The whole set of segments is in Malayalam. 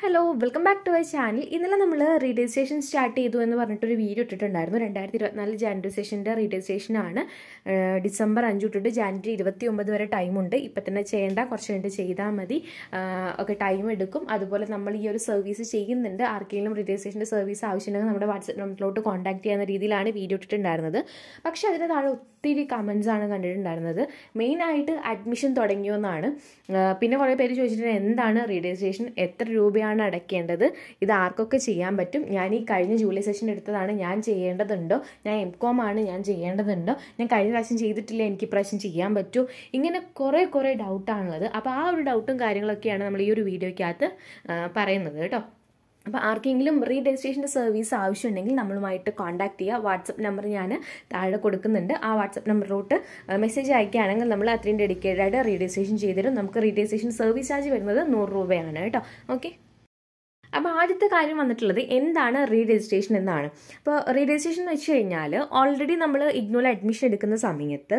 hello welcome back to my channel ഇന്നലെ നമ്മൾ റീഡൈസേഷൻ സ്റ്റാർട്ട് ചെയ്തു എന്ന് പറഞ്ഞിട്ടൊരു വീഡിയോ ഇട്ടിട്ടുണ്ടായിരുന്നു രണ്ടായിരത്തി ഇരുപത്തിനാല് ജാനുവരി സെഷൻ്റെ റീഡിസ്റ്റേഷനാണ് ഡിസംബർ അഞ്ച് തൊട്ട് ജാനുവരി ഇരുപത്തി ഒമ്പത് വരെ ടൈമുണ്ട് ഇപ്പം തന്നെ ചെയ്യേണ്ട കുറച്ച് കഴിഞ്ഞിട്ട് ചെയ്താൽ മതി ഒക്കെ ടൈം എടുക്കും അതുപോലെ നമ്മൾ ഈ ഒരു സർവീസ് ചെയ്യുന്നുണ്ട് ആർക്കെങ്കിലും റീഡിസ്റ്റേഷൻ്റെ സർവീസ് ആവശ്യമുണ്ടെങ്കിൽ നമ്മുടെ വാട്സപ്പ് നമ്പറിലോട്ട് കോൺടാക്ട് ചെയ്യുന്ന രീതിയിലാണ് വീഡിയോ ഇട്ടിട്ടുണ്ടായിരുന്നത് പക്ഷേ അതിന് താഴെ ഒത്തിരി കമൻസാണ് ആണ് കണ്ടിട്ടുണ്ടായിരുന്നത് മെയിനായിട്ട് അഡ്മിഷൻ എന്നാണ് പിന്നെ കുറേ പേര് ചോദിച്ചിട്ടുണ്ട് എന്താണ് റീഡൈസേഷൻ എത്ര രൂപയാണ് രൂപയാണ് അടയ്ക്കേണ്ടത് ഇത് ആർക്കൊക്കെ ചെയ്യാൻ പറ്റും ഞാൻ ഈ കഴിഞ്ഞ ജൂലൈ സെഷൻ എടുത്തതാണ് ഞാൻ ചെയ്യേണ്ടതുണ്ടോ ഞാൻ എം കോം ആണ് ഞാൻ ചെയ്യേണ്ടതുണ്ടോ ഞാൻ കഴിഞ്ഞ പ്രാവശ്യം ചെയ്തിട്ടില്ല എനിക്ക് ഇപ്രാവശ്യം ചെയ്യാൻ പറ്റൂ ഇങ്ങനെ കുറേ കുറേ ഡൗട്ടാണുള്ളത് അപ്പോൾ ആ ഒരു ഡൗട്ടും കാര്യങ്ങളൊക്കെയാണ് നമ്മൾ ഈ ഒരു വീഡിയോയ്ക്കകത്ത് പറയുന്നത് കേട്ടോ അപ്പോൾ ആർക്കെങ്കിലും റീ രജിസ്ട്രേഷൻ്റെ സർവീസ് ആവശ്യമുണ്ടെങ്കിൽ നമ്മളുമായിട്ട് കോൺടാക്ട് ചെയ്യുക വാട്സപ്പ് നമ്പർ ഞാൻ താഴെ കൊടുക്കുന്നുണ്ട് ആ വാട്സപ്പ് നമ്പറിലോട്ട് മെസ്സേജ് അയക്കുകയാണെങ്കിൽ നമ്മൾ അത്രയും ഡെഡിക്കേറ്റഡ് ആയിട്ട് റീ രജിസ്ട്രേഷൻ ചെയ്തുതരും നമുക്ക് റീ രജിസ്ട്രേഷൻ സർവീസ് ചാർജ് വരുന്നത് നൂറ് രൂപയാണ് കേട്ടോ ഓക്കെ അപ്പോൾ ആദ്യത്തെ കാര്യം വന്നിട്ടുള്ളത് എന്താണ് റീ രജിസ്ട്രേഷൻ എന്നാണ് അപ്പോൾ റീ രജിസ്ട്രേഷൻ എന്ന് വെച്ച് കഴിഞ്ഞാൽ ഓൾറെഡി നമ്മൾ ഇഗ്നോയിൽ അഡ്മിഷൻ എടുക്കുന്ന സമയത്ത്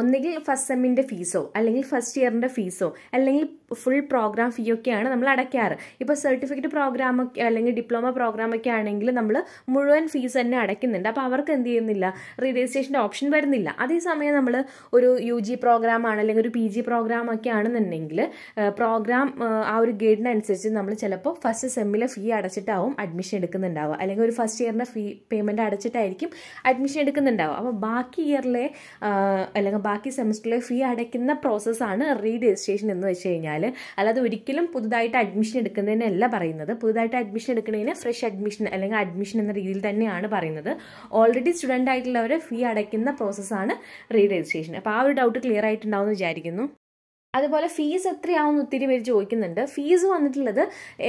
ഒന്നുകിൽ ഫസ്റ്റ് സെമ്മിൻ്റെ ഫീസോ അല്ലെങ്കിൽ ഫസ്റ്റ് ഇയറിൻ്റെ ഫീസോ അല്ലെങ്കിൽ ഫുൾ പ്രോഗ്രാം ഫീ ഒക്കെയാണ് നമ്മൾ അടയ്ക്കാറ് ഇപ്പോൾ സർട്ടിഫിക്കറ്റ് പ്രോഗ്രാമൊക്കെ അല്ലെങ്കിൽ ഡിപ്ലോമ പ്രോഗ്രാമൊക്കെ ആണെങ്കിൽ നമ്മൾ മുഴുവൻ ഫീസ് തന്നെ അടയ്ക്കുന്നുണ്ട് അപ്പോൾ അവർക്ക് എന്ത് ചെയ്യുന്നില്ല റീ രജിസ്ട്രേഷൻ്റെ ഓപ്ഷൻ വരുന്നില്ല അതേസമയം നമ്മൾ ഒരു യു ജി പ്രോഗ്രാമാണ് അല്ലെങ്കിൽ ഒരു പി ജി പ്രോഗ്രാമൊക്കെ ആണെന്നുണ്ടെങ്കിൽ പ്രോഗ്രാം ആ ഒരു ഗൈഡിനനുസരിച്ച് നമ്മൾ ചിലപ്പോൾ ഫസ്റ്റ് സെമ്മിലെ ഫീ അടച്ചിട്ടാവും അഡ്മിഷൻ എടുക്കുന്നുണ്ടാവുക അല്ലെങ്കിൽ ഒരു ഫസ്റ്റ് ഇയറിൻ്റെ ഫീ പേയ്മെൻറ്റ് അടച്ചിട്ടായിരിക്കും അഡ്മിഷൻ എടുക്കുന്നുണ്ടാവുക അപ്പോൾ ബാക്കി ഇയറിലെ അല്ലെങ്കിൽ ബാക്കി സെമസ്റ്ററിലെ ഫീ അടയ്ക്കുന്ന പ്രോസസ്സാണ് റീ രജിസ്ട്രേഷൻ എന്ന് വെച്ച് കഴിഞ്ഞാൽ അല്ലാതെ ഒരിക്കലും പുതുതായിട്ട് അഡ്മിഷൻ എടുക്കുന്നതിനല്ല പറയുന്നത് പുതുതായിട്ട് അഡ്മിഷൻ എടുക്കുന്നതിന് ഫ്രഷ് അഡ്മിഷൻ അല്ലെങ്കിൽ അഡ്മിഷൻ എന്ന രീതിയിൽ തന്നെയാണ് പറയുന്നത് ഓൾറെഡി സ്റ്റുഡൻ്റ് ആയിട്ടുള്ളവരെ ഫീ അടയ്ക്കുന്ന പ്രോസസ്സാണ് റീ രജിസ്ട്രേഷൻ അപ്പോൾ ആ ഒരു ഡൗട്ട് ക്ലിയർ ആയിട്ടുണ്ടാവും എന്ന് വിചാരിക്കുന്നു അതുപോലെ ഫീസ് എത്രയാവും ഒത്തിരി പേര് ചോദിക്കുന്നുണ്ട് ഫീസ് വന്നിട്ടുള്ളത്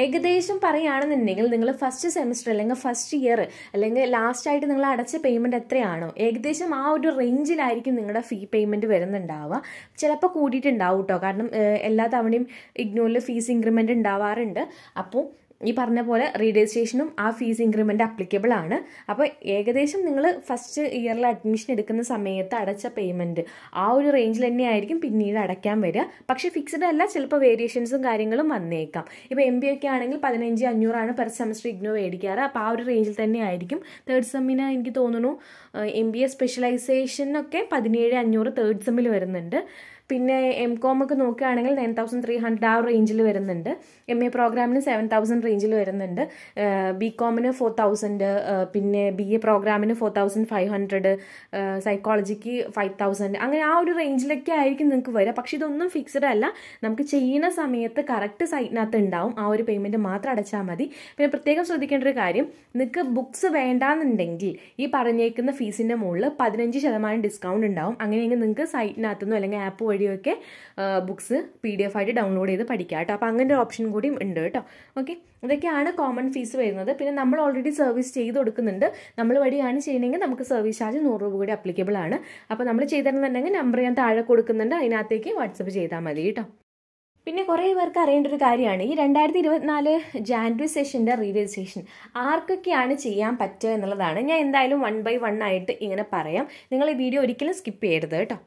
ഏകദേശം പറയുകയാണെന്നുണ്ടെങ്കിൽ നിങ്ങൾ ഫസ്റ്റ് സെമിസ്റ്റർ അല്ലെങ്കിൽ ഫസ്റ്റ് ഇയർ അല്ലെങ്കിൽ ലാസ്റ്റ് ആയിട്ട് നിങ്ങൾ അടച്ച പേയ്മെൻറ്റ് എത്രയാണോ ഏകദേശം ആ ഒരു റേഞ്ചിലായിരിക്കും നിങ്ങളുടെ ഫീ പേയ്മെൻറ്റ് വരുന്നുണ്ടാവുക ചിലപ്പോൾ കൂടിയിട്ടുണ്ടാവും കേട്ടോ കാരണം എല്ലാ തവണയും ഇഗ്നോറിൽ ഫീസ് ഇൻക്രിമെൻ്റ് ഉണ്ടാവാറുണ്ട് അപ്പോൾ ഈ പറഞ്ഞ പോലെ റീരജിസ്ട്രേഷനും ആ ഫീസ് ഇൻക്രിമെൻ്റ് അപ്ലിക്കബിൾ ആണ് അപ്പോൾ ഏകദേശം നിങ്ങൾ ഫസ്റ്റ് ഇയറിൽ അഡ്മിഷൻ എടുക്കുന്ന സമയത്ത് അടച്ച പേയ്മെൻറ്റ് ആ ഒരു റേഞ്ചിൽ തന്നെയായിരിക്കും പിന്നീട് അടയ്ക്കാൻ വരിക പക്ഷേ ഫിക്സ്ഡ് അല്ല ചിലപ്പോൾ വേരിയേഷൻസും കാര്യങ്ങളും വന്നേക്കാം ഇപ്പോൾ എം ബി ഒക്കെ ആണെങ്കിൽ പതിനഞ്ച് അഞ്ഞൂറാണ് പെർ സെമസ്റ്റർ ഇഗ്നോ മേടിക്കാറ് അപ്പോൾ ആ ഒരു റേഞ്ചിൽ തന്നെ ആയിരിക്കും തേർഡ് സെമ്മിന് എനിക്ക് തോന്നുന്നു എം ബി എ സ്പെഷ്യലൈസേഷനൊക്കെ പതിനേഴ് അഞ്ഞൂറ് തേർഡ് സെമ്മിൽ വരുന്നുണ്ട് പിന്നെ എം ഒക്കെ നോക്കുകയാണെങ്കിൽ നയൻ തൗസൻഡ് ത്രീ ഹൺഡ്രഡ് ആ റേഞ്ചിൽ വരുന്നുണ്ട് എം എ പ്രോഗ്രാമിന് സെവൻ തൗസൻഡ് റേഞ്ചിൽ വരുന്നുണ്ട് ബി കോമിന് ഫോർ തൗസൻഡ് പിന്നെ ബി എ പ്രോഗ്രാമിന് ഫോർ തൗസൻഡ് ഫൈവ് ഹൺഡ്രഡ് സൈക്കോളജിക്ക് ഫൈവ് തൗസൻഡ് അങ്ങനെ ആ ഒരു റേഞ്ചിലൊക്കെ ആയിരിക്കും നിങ്ങൾക്ക് വരിക പക്ഷെ ഇതൊന്നും ഫിക്സ്ഡ് അല്ല നമുക്ക് ചെയ്യുന്ന സമയത്ത് കറക്റ്റ് സൈറ്റിനകത്ത് ഉണ്ടാവും ആ ഒരു പേയ്മെൻറ്റ് മാത്രം അടച്ചാൽ മതി പിന്നെ പ്രത്യേകം ശ്രദ്ധിക്കേണ്ട ഒരു കാര്യം നിങ്ങൾക്ക് ബുക്സ് വേണ്ടാന്നുണ്ടെങ്കിൽ ഈ പറഞ്ഞേക്കുന്ന ഫീസിൻ്റെ മുകളിൽ പതിനഞ്ച് ശതമാനം ഡിസ്കൗണ്ട് ഉണ്ടാവും അങ്ങനെയെങ്കിൽ നിങ്ങൾക്ക് സൈറ്റിനകത്തുനിന്നോ അല്ലെങ്കിൽ ആപ്പ് വഴി വഴിയൊക്കെ ബുക്ക്സ് പി ഡി എഫ് ആയിട്ട് ഡൗൺലോഡ് ചെയ്ത് പഠിക്കുക കേട്ടോ അപ്പോൾ അങ്ങനെ ഒരു ഓപ്ഷൻ കൂടിയും ഉണ്ട് കേട്ടോ ഓക്കെ ഇതൊക്കെയാണ് കോമൺ ഫീസ് വരുന്നത് പിന്നെ നമ്മൾ ഓൾറെഡി സർവീസ് ചെയ്ത് കൊടുക്കുന്നുണ്ട് നമ്മൾ വഴിയാണ് ചെയ്യണമെങ്കിൽ നമുക്ക് സർവീസ് ചാർജ് നൂറ് രൂപ കൂടി അപ്ലിക്കബിൾ ആണ് അപ്പോൾ നമ്മൾ ചെയ്തിരുന്നുണ്ടെങ്കിൽ നമ്പർ ഞാൻ താഴെ കൊടുക്കുന്നുണ്ട് അതിനകത്തേക്ക് വാട്സപ്പ് ചെയ്താൽ മതി കേട്ടോ പിന്നെ കുറേ പേർക്ക് അറിയേണ്ട ഒരു കാര്യമാണ് ഈ രണ്ടായിരത്തി ഇരുപത്തിനാല് ജാൻവരി സെഷൻ്റെ റീ രജിസ്ട്രേഷൻ ആർക്കൊക്കെയാണ് ചെയ്യാൻ പറ്റുക എന്നുള്ളതാണ് ഞാൻ എന്തായാലും വൺ ബൈ വൺ ആയിട്ട് ഇങ്ങനെ പറയാം നിങ്ങൾ ഈ വീഡിയോ ഒരിക്കലും സ്കിപ്പ് ചെയ്യരുത് കേട്ടോ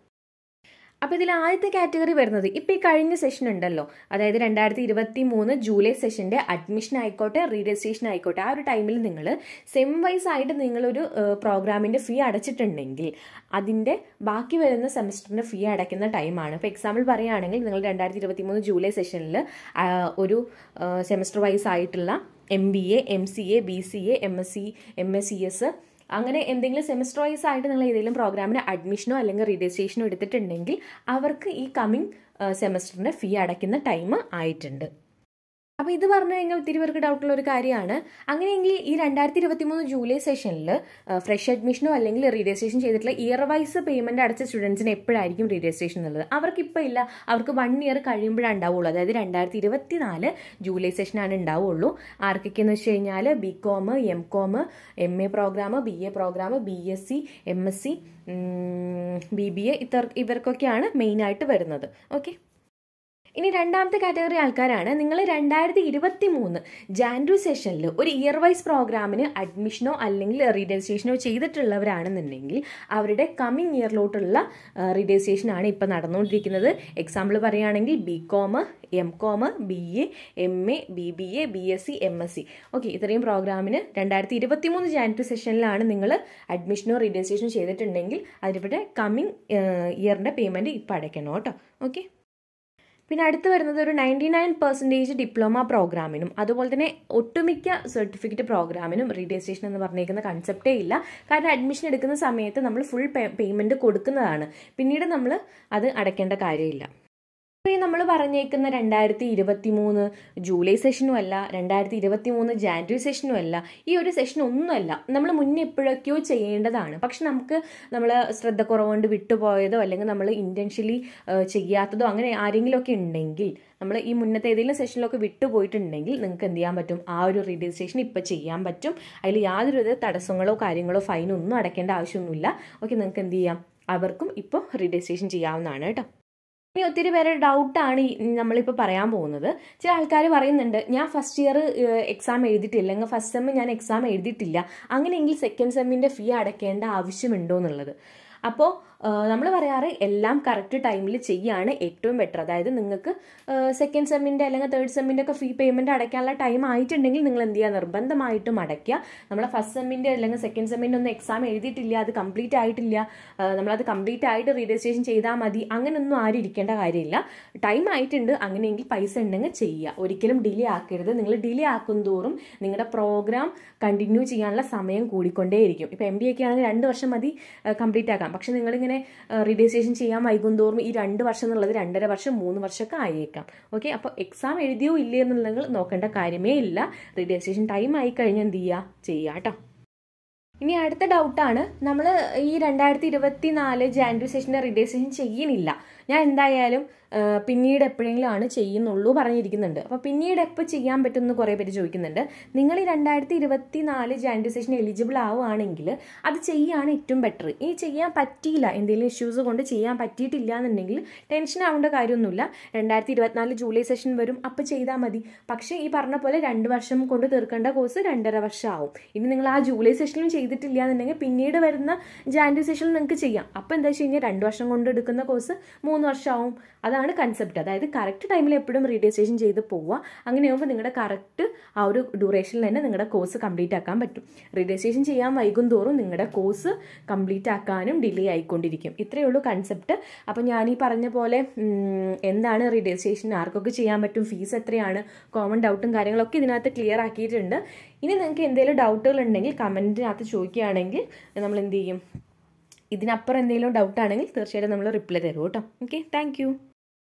അപ്പോൾ ഇതിൽ ആദ്യത്തെ കാറ്റഗറി വരുന്നത് ഇപ്പോൾ ഈ കഴിഞ്ഞ സെഷൻ ഉണ്ടല്ലോ അതായത് രണ്ടായിരത്തി ഇരുപത്തി മൂന്ന് ജൂലൈ സെഷൻ്റെ അഡ്മിഷൻ ആയിക്കോട്ടെ റീരജിസ്ട്രേഷൻ ആയിക്കോട്ടെ ആ ഒരു ടൈമിൽ നിങ്ങൾ സെം വൈസ് ആയിട്ട് നിങ്ങളൊരു പ്രോഗ്രാമിൻ്റെ ഫീ അടച്ചിട്ടുണ്ടെങ്കിൽ അതിൻ്റെ ബാക്കി വരുന്ന സെമസ്റ്ററിൻ്റെ ഫീ അടയ്ക്കുന്ന ടൈമാണ് ഇപ്പോൾ എക്സാമ്പിൾ പറയുകയാണെങ്കിൽ നിങ്ങൾ രണ്ടായിരത്തി ഇരുപത്തി മൂന്ന് ജൂലൈ സെഷനിൽ ഒരു സെമസ്റ്റർ വൈസ് ആയിട്ടുള്ള M B A M C A B C A M S C M S C S അങ്ങനെ എന്തെങ്കിലും സെമിസ്റ്റർ വൈസ് ആയിട്ട് നിങ്ങൾ ഏതെങ്കിലും പ്രോഗ്രാമിന് അഡ്മിഷനോ അല്ലെങ്കിൽ രജിസ്ട്രേഷനോ എടുത്തിട്ടുണ്ടെങ്കിൽ അവർക്ക് ഈ കമ്മിങ് സെമസ്റ്ററിൻ്റെ ഫീ അടയ്ക്കുന്ന ടൈം ആയിട്ടുണ്ട് അപ്പോൾ ഇത് പറഞ്ഞു കഴിഞ്ഞാൽ ഒത്തിരി പേർക്ക് ഡൗട്ടുള്ള ഒരു കാര്യമാണ് അങ്ങനെയെങ്കിൽ ഈ രണ്ടായിരത്തി ഇരുപത്തി മൂന്ന് ജൂലൈ സെഷനിൽ ഫ്രഷ് അഡ്മിഷനോ അല്ലെങ്കിൽ റീജിസ്ട്രേഷൻ ചെയ്തിട്ടുള്ള ഇയർ വൈസ് പേയ്മെന്റ് അടച്ച സ്റ്റുഡൻസിന് എപ്പോഴായിരിക്കും റീജിസ്ട്രേഷൻ എന്നുള്ളത് അവർക്ക് ഇപ്പോൾ ഇല്ല അവർക്ക് വൺ ഇയർ കഴിയുമ്പോഴേ ഉണ്ടാവുള്ളൂ അതായത് രണ്ടായിരത്തി ഇരുപത്തി നാല് ജൂലൈ സെഷനാണ് ഉണ്ടാവുള്ളൂ ആർക്കൊക്കെ എന്ന് വെച്ച് കഴിഞ്ഞാൽ B com M com M A program B A program B S C M S C B B A ഇത്ര ഇവർക്കൊക്കെയാണ് മെയിനായിട്ട് വരുന്നത് ഓക്കെ ഇനി രണ്ടാമത്തെ കാറ്റഗറി ആൾക്കാരാണ് നിങ്ങൾ രണ്ടായിരത്തി ഇരുപത്തി മൂന്ന് ജാൻഡു സെഷനിൽ ഒരു ഇയർ വൈസ് പ്രോഗ്രാമിന് അഡ്മിഷനോ അല്ലെങ്കിൽ റീഡജിസ്ട്രേഷനോ ചെയ്തിട്ടുള്ളവരാണെന്നുണ്ടെങ്കിൽ അവരുടെ കമ്മിങ് ഇയറിലോട്ടുള്ള റീഡജിസ്ട്രേഷനാണ് ഇപ്പോൾ നടന്നുകൊണ്ടിരിക്കുന്നത് എക്സാമ്പിൾ പറയുകയാണെങ്കിൽ B com M com B A M A B B A B S C M S C okay ഇത്രയും പ്രോഗ്രാമിന് രണ്ടായിരത്തി ഇരുപത്തി മൂന്ന് ജാനുവരി സെഷനിലാണ് നിങ്ങൾ അഡ്മിഷനോ രജിസ്ട്രേഷനോ ചെയ്തിട്ടുണ്ടെങ്കിൽ അതിൻ്റെ കമ്മിങ് ഇയറിൻ്റെ പേയ്മെൻറ്റ് ഇപ്പോൾ അടയ്ക്കണം കേട്ടോ ഓക്കെ പിന്നെ അടുത്ത് വരുന്നത് ഒരു നയൻറ്റി നയൻ പെർസെൻറ്റേജ് ഡിപ്ലോമ പ്രോഗ്രാമിനും അതുപോലെ തന്നെ ഒട്ടുമിക്ക സർട്ടിഫിക്കറ്റ് പ്രോഗ്രാമിനും റീഡിയസ്ട്രേഷൻ എന്ന് പറഞ്ഞേക്കുന്ന കൺസെപ്റ്റേ ഇല്ല കാരണം അഡ്മിഷൻ എടുക്കുന്ന സമയത്ത് നമ്മൾ ഫുൾ പേയ്മെൻറ്റ് കൊടുക്കുന്നതാണ് പിന്നീട് നമ്മൾ അത് അടയ്ക്കേണ്ട കാര്യമില്ല ഈ നമ്മൾ പറഞ്ഞേക്കുന്ന രണ്ടായിരത്തി ഇരുപത്തി മൂന്ന് ജൂലൈ സെഷനും അല്ല രണ്ടായിരത്തി ഇരുപത്തി മൂന്ന് ജാനുവരി സെഷനും അല്ല ഈ ഒരു സെഷൻ ഒന്നുമല്ല നമ്മൾ മുന്നേ എപ്പോഴൊക്കെയോ ചെയ്യേണ്ടതാണ് പക്ഷെ നമുക്ക് നമ്മൾ ശ്രദ്ധ കുറവുകൊണ്ട് വിട്ടുപോയതോ അല്ലെങ്കിൽ നമ്മൾ ഇൻറ്റൻഷ്യലി ചെയ്യാത്തതോ അങ്ങനെ ആരെങ്കിലുമൊക്കെ ഉണ്ടെങ്കിൽ നമ്മൾ ഈ മുന്നത്തെ ഏതെങ്കിലും സെഷനിലൊക്കെ വിട്ടുപോയിട്ടുണ്ടെങ്കിൽ നിങ്ങൾക്ക് എന്ത് ചെയ്യാൻ പറ്റും ആ ഒരു രജിസ്ട്രേഷൻ ഇപ്പോൾ ചെയ്യാൻ പറ്റും അതിൽ യാതൊരു തടസ്സങ്ങളോ കാര്യങ്ങളോ ഫൈനോ ഒന്നും അടയ്ക്കേണ്ട ആവശ്യമൊന്നുമില്ല ഓക്കെ നിങ്ങൾക്ക് എന്ത് ചെയ്യാം അവർക്കും ഇപ്പോൾ രജിസ്ട്രേഷൻ ചെയ്യാവുന്നതാണ് കേട്ടോ ഇനി ഒത്തിരി പേരുടെ ഡൗട്ടാണ് നമ്മളിപ്പോൾ പറയാൻ പോകുന്നത് ചില ആൾക്കാർ പറയുന്നുണ്ട് ഞാൻ ഫസ്റ്റ് ഇയർ എക്സാം എഴുതിയിട്ടില്ല അല്ലെങ്കിൽ ഫസ്റ്റ് സെമ്മ് ഞാൻ എക്സാം എഴുതിയിട്ടില്ല അങ്ങനെയെങ്കിൽ സെക്കൻഡ് സെമ്മിൻ്റെ ഫീ അടയ്ക്കേണ്ട ആവശ്യമുണ്ടോ എന്നുള്ളത് അപ്പോൾ നമ്മൾ പറയാറ് എല്ലാം കറക്റ്റ് ടൈമിൽ ചെയ്യാണ് ഏറ്റവും ബെറ്റർ അതായത് നിങ്ങൾക്ക് സെക്കൻഡ് സെമ്മിൻ്റെ അല്ലെങ്കിൽ തേർഡ് സെമ്മിൻ്റെ ഒക്കെ ഫീ പേയ്മെൻറ്റ് അടയ്ക്കാനുള്ള ടൈം ആയിട്ടുണ്ടെങ്കിൽ നിങ്ങൾ എന്ത് ചെയ്യുക നിർബന്ധമായിട്ടും അടയ്ക്കുക നമ്മളെ ഫസ്റ്റ് സെമ്മിൻ്റെ അല്ലെങ്കിൽ സെക്കൻഡ് സെമ്മിൻ്റെ ഒന്നും എക്സാം എഴുതിയിട്ടില്ല അത് കംപ്ലീറ്റ് ആയിട്ടില്ല നമ്മളത് കംപ്ലീറ്റ് ആയിട്ട് റീജിസ്ട്രേഷൻ ചെയ്താൽ മതി അങ്ങനെയൊന്നും ആരും ഇരിക്കേണ്ട കാര്യമില്ല ടൈം ആയിട്ടുണ്ട് അങ്ങനെയെങ്കിൽ പൈസ ഉണ്ടെങ്കിൽ ചെയ്യുക ഒരിക്കലും ഡിലേ ആക്കരുത് നിങ്ങൾ ഡിലേ ആക്കും തോറും നിങ്ങളുടെ പ്രോഗ്രാം കണ്ടിന്യൂ ചെയ്യാനുള്ള സമയം കൂടിക്കൊണ്ടേയിരിക്കും ഇപ്പോൾ എം ബി ഒക്കെ ആണെങ്കിൽ രണ്ട് വർഷം മതി കംപ്ലീറ്റ് ആക്കാം പക്ഷെ നിങ്ങളിങ്ങനെ അങ്ങനെ റിഡൈസേഷൻ ചെയ്യാൻ വൈകുന്തോറും ഈ രണ്ട് വർഷം എന്നുള്ളത് രണ്ടര വർഷം മൂന്ന് വർഷമൊക്കെ ആയേക്കാം ഓക്കെ അപ്പോൾ എക്സാം എഴുതിയോ ഇല്ലേ എന്നുള്ളതെങ്കിൽ നോക്കേണ്ട കാര്യമേ ഇല്ല റിഡൈസേഷൻ ടൈം ആയി കഴിഞ്ഞാൽ എന്ത് ചെയ്യുക ചെയ്യുക കേട്ടോ ഇനി അടുത്ത ഡൗട്ടാണ് നമ്മൾ ഈ രണ്ടായിരത്തി ഇരുപത്തി നാല് ജാനുവരി സെഷൻ്റെ റിഡൈസേഷൻ ചെയ്യണില്ല ഞാൻ എന്തായാലും പിന്നീട് എപ്പോഴെങ്കിലും ആണ് ചെയ്യുന്നുള്ളൂ പറഞ്ഞിരിക്കുന്നുണ്ട് അപ്പോൾ പിന്നീട് എപ്പോൾ ചെയ്യാൻ പറ്റുമെന്ന് കുറേ പേര് ചോദിക്കുന്നുണ്ട് നിങ്ങൾ ഈ രണ്ടായിരത്തി ഇരുപത്തി നാല് ജോയിൻറ്റ് സെഷൻ എലിജിബിൾ ആവുകയാണെങ്കിൽ അത് ചെയ്യുകയാണ് ഏറ്റവും ബെറ്റർ ഇനി ചെയ്യാൻ പറ്റിയില്ല എന്തെങ്കിലും ഇഷ്യൂസ് കൊണ്ട് ചെയ്യാൻ പറ്റിയിട്ടില്ല എന്നുണ്ടെങ്കിൽ ടെൻഷൻ ആവേണ്ട കാര്യമൊന്നുമില്ല രണ്ടായിരത്തി ഇരുപത്തിനാല് ജൂലൈ സെഷൻ വരും അപ്പോൾ ചെയ്താൽ മതി പക്ഷേ ഈ പറഞ്ഞ പോലെ രണ്ട് വർഷം കൊണ്ട് തീർക്കേണ്ട കോഴ്സ് രണ്ടര വർഷം ആവും ഇനി നിങ്ങൾ ആ ജൂലൈ സെഷനിലും ചെയ്തിട്ടില്ല എന്നുണ്ടെങ്കിൽ പിന്നീട് വരുന്ന ജാനുവരി സെഷനിൽ നിങ്ങൾക്ക് ചെയ്യാം അപ്പോൾ എന്താ വെച്ച് കഴിഞ്ഞാൽ രണ്ട് വർഷം കൊണ്ട് എടുക്കുന്ന കോഴ്സ് മൂന്ന് വർഷമാവും അതാണ് കൺസെപ്റ്റ് അതായത് കറക്റ്റ് ടൈമിൽ എപ്പോഴും റീഡിയസ്ട്രേഷൻ ചെയ്ത് പോവുക അങ്ങനെയാകുമ്പോൾ നിങ്ങളുടെ കറക്റ്റ് ആ ഒരു ഡ്യൂറേഷനിൽ തന്നെ നിങ്ങളുടെ കോഴ്സ് കംപ്ലീറ്റ് ആക്കാൻ പറ്റും റീഡിയസ്ട്രേഷൻ ചെയ്യാൻ വൈകും തോറും നിങ്ങളുടെ കോഴ്സ് കംപ്ലീറ്റ് ആക്കാനും ഡിലേ ആയിക്കൊണ്ടിരിക്കും ഇത്രയേ ഉള്ളൂ കൺസെപ്റ്റ് അപ്പോൾ ഞാൻ ഈ പറഞ്ഞ പോലെ എന്താണ് റീഡിയസ്ട്രേഷൻ ആർക്കൊക്കെ ചെയ്യാൻ പറ്റും ഫീസ് എത്രയാണ് കോമൺ ഡൗട്ടും കാര്യങ്ങളൊക്കെ ഇതിനകത്ത് ക്ലിയർ ആക്കിയിട്ടുണ്ട് ഇനി നിങ്ങൾക്ക് എന്തെങ്കിലും ഡൗട്ടുകൾ ഉണ്ടെങ്കിൽ കമൻറ്റിനകത്ത് ചോദിക്കുകയാണെങ്കിൽ നമ്മൾ എന്ത് ചെയ്യും ഇതിനപ്പുറം എന്തെങ്കിലും ഡൗട്ട് ആണെങ്കിൽ തീർച്ചയായിട്ടും നമ്മൾ റിപ്ലൈ തരും കേട്ടോ ഓക്കെ താങ്ക്